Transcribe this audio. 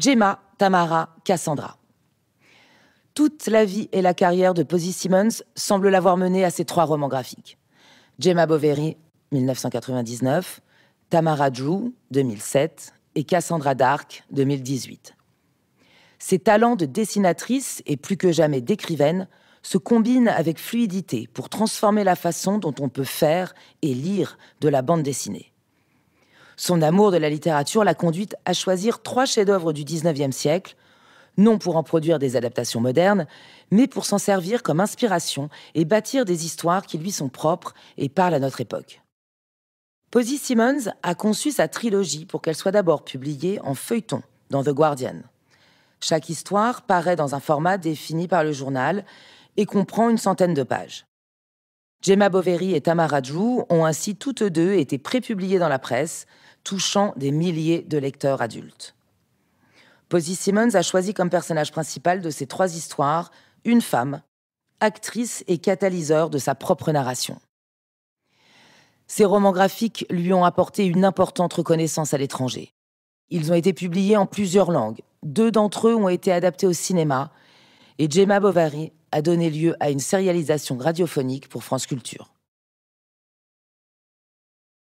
Gemma, Tamara, Cassandra. Toute la vie et la carrière de Posy Simmons semblent l'avoir menée à ces trois romans graphiques. Gemma Bovary, 1999, Tamara Drew, 2007, et Cassandra Dark, 2018. Ses talents de dessinatrice et plus que jamais d'écrivaine se combinent avec fluidité pour transformer la façon dont on peut faire et lire de la bande dessinée. Son amour de la littérature l'a conduite à choisir trois chefs-d'œuvre du 19e siècle, non pour en produire des adaptations modernes, mais pour s'en servir comme inspiration et bâtir des histoires qui lui sont propres et parlent à notre époque. Posy Simmons a conçu sa trilogie pour qu'elle soit d'abord publiée en feuilleton dans The Guardian. Chaque histoire paraît dans un format défini par le journal et comprend une centaine de pages. Gemma Boveri et Tamara Jou ont ainsi toutes deux été prépubliées dans la presse, touchant des milliers de lecteurs adultes. Posy Simmons a choisi comme personnage principal de ces trois histoires une femme, actrice et catalyseur de sa propre narration. Ses romans graphiques lui ont apporté une importante reconnaissance à l'étranger. Ils ont été publiés en plusieurs langues. Deux d'entre eux ont été adaptés au cinéma, et Gemma Bovary a donné lieu à une sérialisation radiophonique pour France Culture.